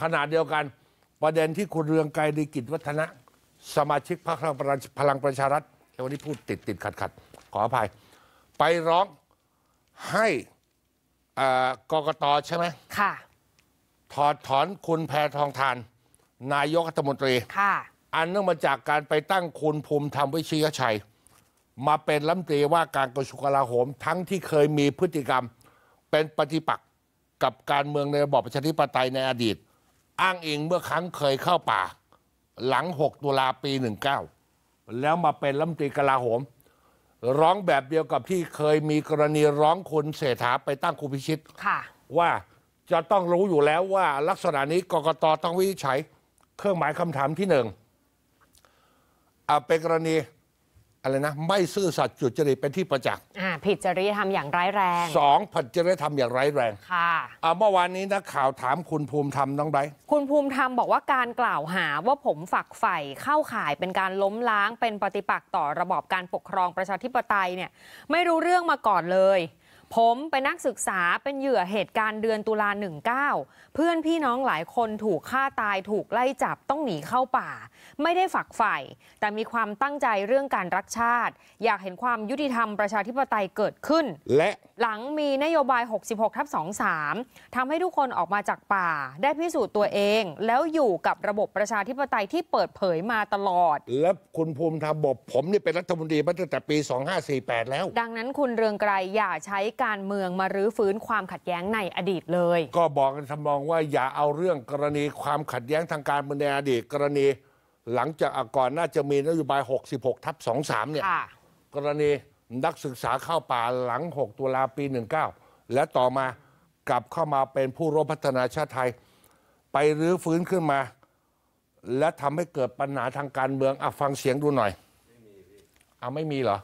ขนาดเดียวกันประเด็นที่คุณเรืองไกรดีกิจวัฒนะ สมาชิกพรรคพลังประชารัฐวันนี้พูดติดติดขัดขัดขออภัย ไปร้องให้กกตใช่ไหมค่ะถอดถอนคุณแพทองทาน นายกรัฐมนตรีค่ะ อันเนื่องมาจากการไปตั้งคุณภูมิธรรมวิชยชัย มาเป็นรัฐมนตรีว่าการกระทรวงกลาโหม ทั้งที่เคยมีพฤติกรรม เป็นปฏิปักษ์กับการเมืองในระบอบประชาธิปไตยในอดีตอ้างอิงเมื่อครั้งเคยเข้าป่า หลัง 6ตุลาปี 19แล้วมาเป็นรัฐมนตรีกลาโหม ร้องแบบเดียวกับที่เคยมีกรณีร้องคุณเศรษฐาไปตั้งคูพิชิตว่าจะต้องรู้อยู่แล้วว่าลักษณะนี้กกตต้องวิจัย เครื่องหมายคำถามที่หนึ่งเป็นกรณีอะไรนะไม่ซื่อสัตย์จุจริตเป็นที่ประจักษ์อ่า ผิดจริยธรรมอย่างร้ายแรงสองผิดจริยธรรมอย่างร้ายแรงค่ะอ่าเมื่อวานนี้นะข่าวถามคุณภูมิธรรมน้องไบคุณภูมิธรรมบอกว่าการกล่าวหาว่าผมฝักใฝ่เข้าข่ายเป็นการล้มล้างเป็นปฏิปักษ์ต่อระบอบการปกครองประชาธิปไตยเนี่ยไม่รู้เรื่องมาก่อนเลยผมเป็นนักศึกษาเป็นเหยื่อเหตุการณ์เดือนตุลา 19 เพื่อนพี่น้องหลายคนถูกฆ่าตายถูกไล่จับต้องหนีเข้าป่า ไม่ได้ฝักใฝ่แต่มีความตั้งใจเรื่องการรักชาติ อยากเห็นความยุติธรรมประชาธิปไตยเกิดขึ้นและหลังมีนโยบาย 66ทับ23 ทำให้ทุกคนออกมาจากป่า ได้พิสูจน์ตัวเอง แล้วอยู่กับระบบประชาธิปไตยที่เปิดเผยมาตลอด และคุณภูมิธรรมบอกผมนี่เป็นรัฐมนตรีมาตั้งแต่ปี 2548 แล้ว ดังนั้นคุณเรืองไกรอย่าใช้การเมืองมารื้อฟื้นความขัดแย้งในอดีตเลย ก็บอกกันทำนองว่าอย่าเอาเรื่องกรณีความขัดแย้งทางการเมืองในอดีต กรณี หลังจากก่อนน่าจะมีนโยบาย 66ทับ23 เนี่ยกรณีนักศึกษาเข้าป่าหลัง 6ตุลาปี 19 และต่อมากลับเข้ามาเป็นผู้ร่วมพัฒนาชาติไทย ไปรื้อฟื้นขึ้นมา และทำให้เกิดปัญหาทางการเมืองอ่ะฟังเสียงดูหน่อยอ่ะไม่มีเหรอ